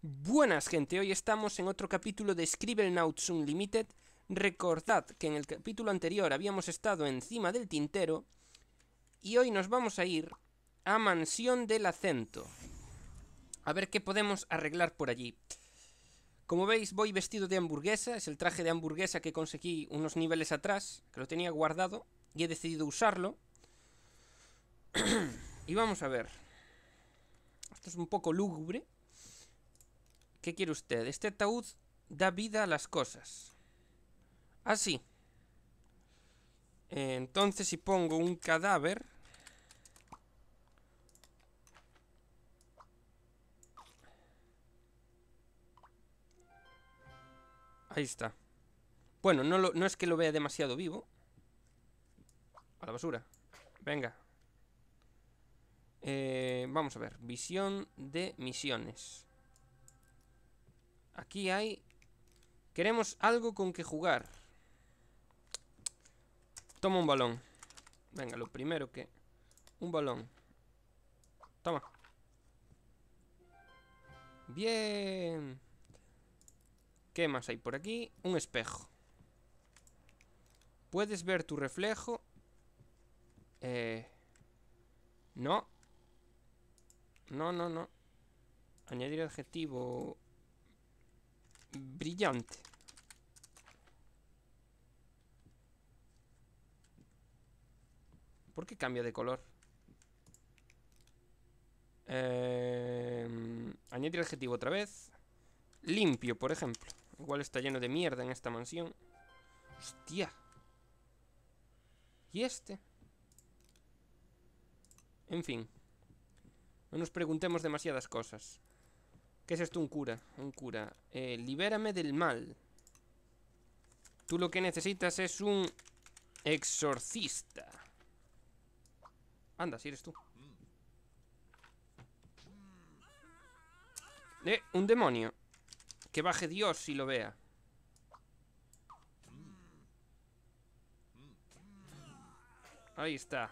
Buenas gente, hoy estamos en otro capítulo de Scribblenauts Unlimited. Recordad que en el capítulo anterior habíamos estado encima del tintero y hoy nos vamos a ir a Mansión del Acento. A ver qué podemos arreglar por allí. Como veis voy vestido de hamburguesa, es el traje de hamburguesa que conseguí unos niveles atrás, que lo tenía guardado y he decidido usarlo. y vamos a ver. Esto es un poco lúgubre, ¿Qué quiere usted? Este ataúd da vida a las cosas. Así. Ah, sí. entonces si pongo un cadáver... Ahí está. Bueno, no, no es que lo vea demasiado vivo. A la basura. Venga. Eh, vamos a ver. Visión de misiones. Aquí hay... Queremos algo con que jugar. Toma un balón. Venga, lo primero que... Un balón. Toma. Bien. ¿Qué más hay por aquí? Un espejo. Puedes ver tu reflejo. Eh... No. No, no, no. Añadir adjetivo brillante. ¿Por qué cambia de color? Em, añadir adjetivo otra vez. Limpio, por ejemplo. Igual está lleno de mierda en esta mansión. Hostia. ¿Y este? En fin. No nos preguntemos demasiadas cosas. ¿Qué es esto? Un cura. Un cura. Eh, libérame del mal. Tú lo que necesitas es un exorcista. Anda, si eres tú. Eh, un demonio. Que baje Dios si lo vea. Ahí está.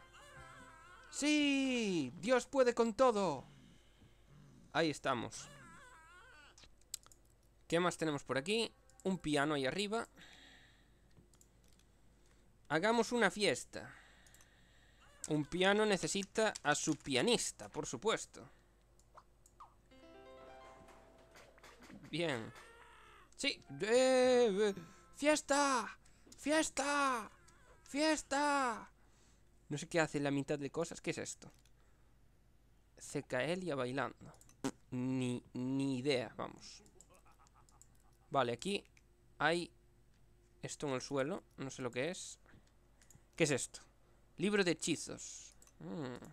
¡Sí! ¡Dios puede con todo! Ahí estamos. ¿Qué más tenemos por aquí? Un piano ahí arriba. Hagamos una fiesta. Un piano necesita a su pianista, por supuesto. Bien. Sí. Eh, eh, ¡Fiesta! ¡Fiesta! ¡Fiesta! No sé qué hace la mitad de cosas. ¿Qué es esto? ya bailando. Ni, ni idea, vamos. Vale, aquí hay esto en el suelo. No sé lo que es. ¿Qué es esto? Libro de hechizos. Mm.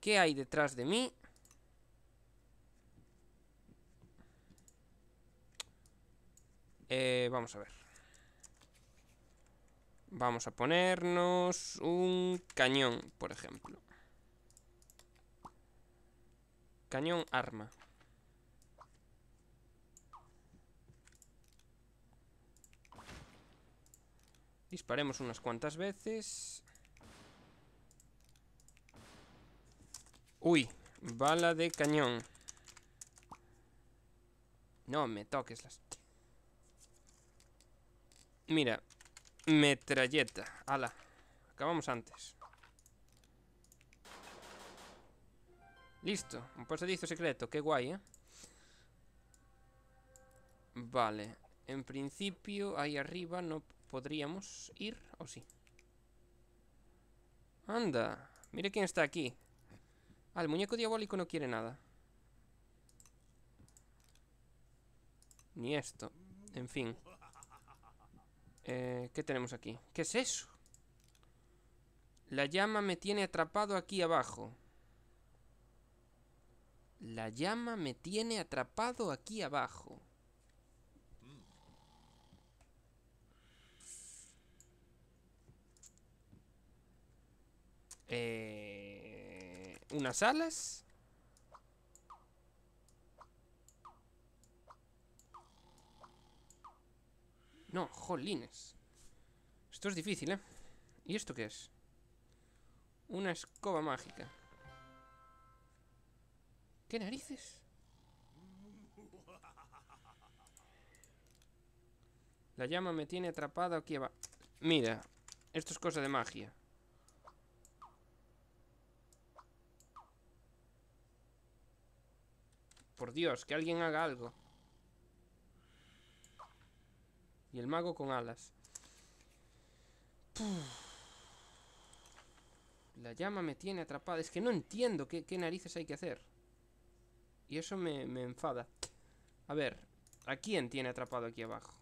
¿Qué hay detrás de mí? Eh, vamos a ver. Vamos a ponernos un cañón, por ejemplo. Cañón arma. Disparemos unas cuantas veces. Uy, bala de cañón. No me toques las... Mira, metralleta. Ala, acabamos antes. Listo, un pasadizo secreto, qué guay, ¿eh? Vale, en principio ahí arriba no podríamos ir, o sí. Anda, mire quién está aquí. Ah, muñeco diabólico no quiere nada. Ni esto. En fin. Eh, ¿Qué tenemos aquí? ¿Qué es eso? La llama me tiene atrapado aquí abajo. La llama me tiene atrapado aquí abajo. eh, unas alas. No, jolines. Esto es difícil, ¿eh? ¿Y esto qué es? Una escoba mágica. ¿Qué narices? La llama me tiene atrapada aquí abajo. Mira, esto es cosa de magia. Por Dios, que alguien haga algo. Y el mago con alas. La llama me tiene atrapada. Es que no entiendo qué, narices hay que hacer. Y eso me, enfada. A ver, ¿a quién tiene atrapado aquí abajo?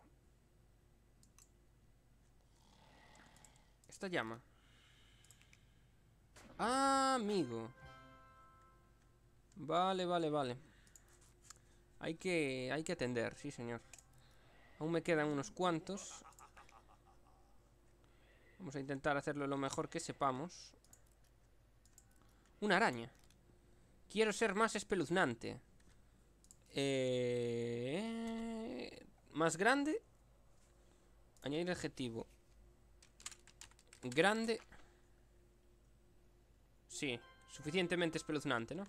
Esta llama. Ah, amigo. Vale, vale, vale. Hay que, hay que atender, sí señor. Aún me quedan unos cuantos. Vamos a intentar hacerlo lo mejor que sepamos. Una araña. Quiero ser más espeluznante. Eh, más grande. Añadir adjetivo. Grande. Sí, suficientemente espeluznante, ¿no?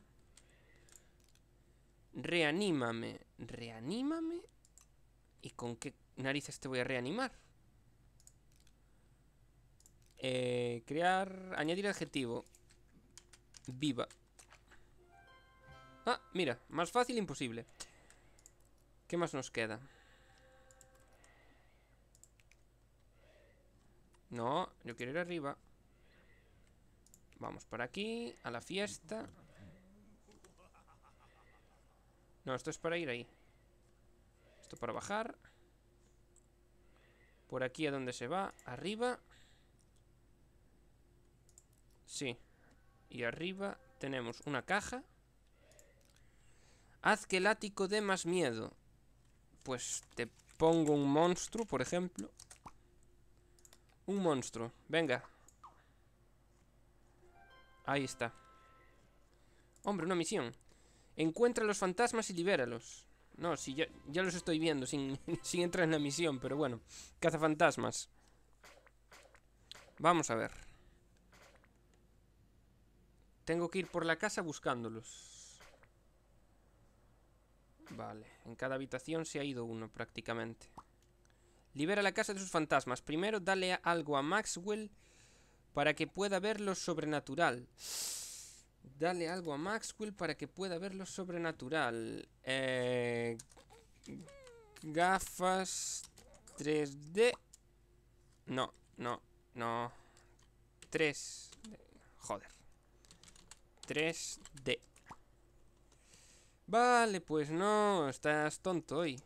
Reanímame. ¿Reanímame? ¿Y con qué narices te voy a reanimar? Eh, crear... Añadir adjetivo. Viva. Ah, mira. Más fácil imposible. ¿Qué más nos queda? No, yo quiero ir arriba. Vamos por aquí, a la fiesta. No, esto es para ir ahí. Esto para bajar. Por aquí a donde se va. Arriba. Sí. Y arriba tenemos una caja. Haz que el ático dé más miedo. Pues te pongo un monstruo, por ejemplo. Un monstruo. Venga. Ahí está. Hombre, una misión. Encuentra los fantasmas y libéralos. No, si ya, ya los estoy viendo sin, sin entrar en la misión, pero bueno. fantasmas. Vamos a ver. Tengo que ir por la casa buscándolos. Vale, en cada habitación se ha ido uno prácticamente. Libera la casa de sus fantasmas. Primero dale algo a Maxwell para que pueda ver lo sobrenatural. Dale algo a Maxwell para que pueda ver lo sobrenatural. Eh, gafas 3D. No, no, no. 3. Joder. 3D. Vale, pues no, estás tonto hoy.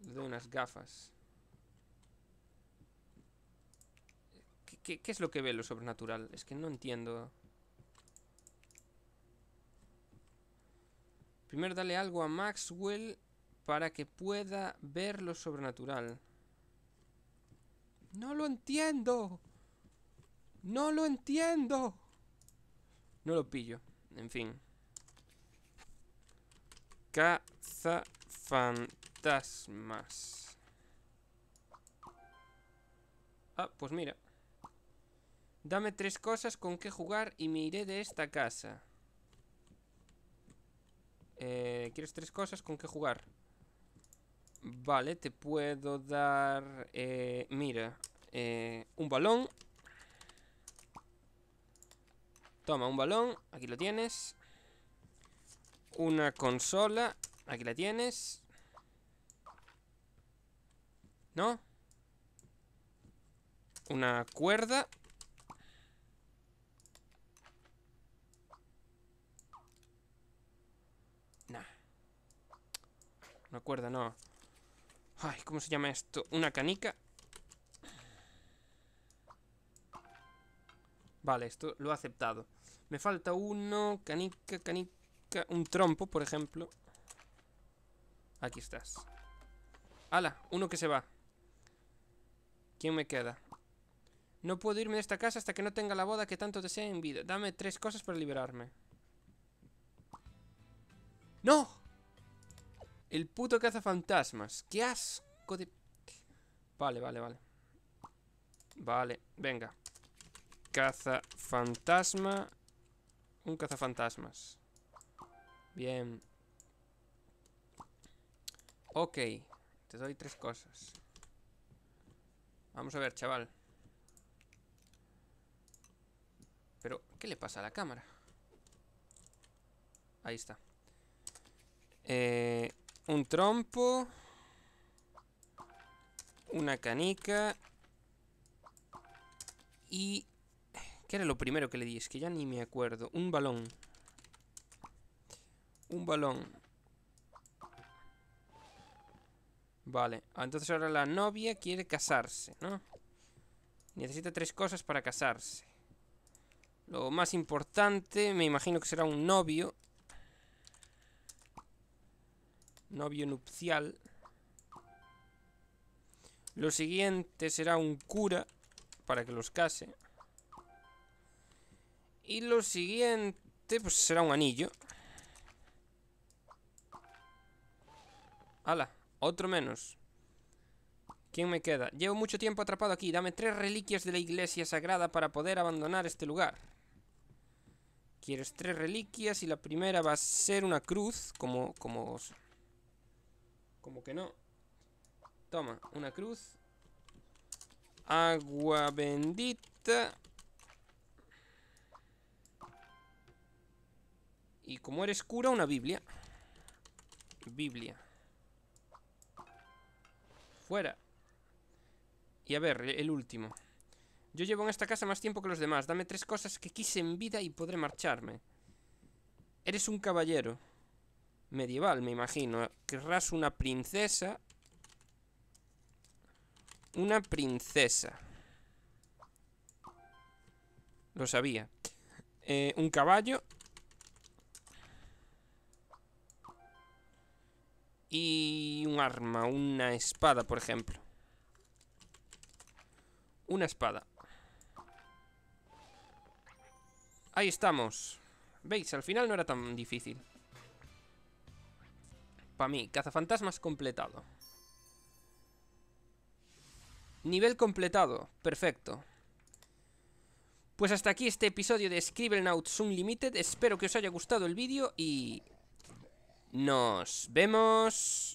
De unas gafas. ¿Qué, qué es lo que ve lo sobrenatural? Es que no entiendo. Primero dale algo a Maxwell para que pueda ver lo sobrenatural. No lo entiendo. No lo entiendo. No lo pillo. En fin. Caza fantasmas. Ah, pues mira. Dame tres cosas con que jugar y me iré de esta casa. Eh, ¿Quieres tres cosas? ¿Con qué jugar? Vale, te puedo dar... Eh, mira, eh, un balón. Toma, un balón. Aquí lo tienes. Una consola. Aquí la tienes. ¿No? Una cuerda. me no. Ay, ¿cómo se llama esto? Una canica. Vale, esto lo he aceptado. Me falta uno, canica, canica... Un trompo, por ejemplo. Aquí estás. ¡Hala! Uno que se va. ¿Quién me queda? No puedo irme de esta casa hasta que no tenga la boda que tanto deseo en vida. Dame tres cosas para liberarme. ¡No! El puto cazafantasmas. ¡Qué asco de...! Vale, vale, vale. Vale, venga. Caza fantasma. Un cazafantasmas. Bien. Ok. Te doy tres cosas. Vamos a ver, chaval. Pero, ¿qué le pasa a la cámara? Ahí está. Eh, un trompo. Una canica. Y... ¿Qué era lo primero que le di? Es que ya ni me acuerdo. Un balón. Un balón. Vale. Ah, entonces ahora la novia quiere casarse, ¿no? Necesita tres cosas para casarse. Lo más importante, me imagino que será un novio novio nupcial. Lo siguiente será un cura para que los case. Y lo siguiente pues será un anillo. ¡Hala! Otro menos. ¿Quién me queda? Llevo mucho tiempo atrapado aquí. Dame tres reliquias de la iglesia sagrada para poder abandonar este lugar. Quieres tres reliquias y la primera va a ser una cruz, como, como como que no. Toma, una cruz. Agua bendita. Y como eres cura, una Biblia. Biblia. Fuera. Y a ver, el último. Yo llevo en esta casa más tiempo que los demás. Dame tres cosas que quise en vida y podré marcharme. Eres un caballero medieval, me imagino. Querrás una princesa. Una princesa. Lo sabía. Eh, un caballo. Y un arma, una espada, por ejemplo. Una espada. Ahí estamos. ¿Veis? Al final no era tan difícil. Para mí, cazafantasmas completado. Nivel completado, perfecto. Pues hasta aquí este episodio de Scribblenauts Unlimited. Espero que os haya gustado el vídeo y... Nos vemos...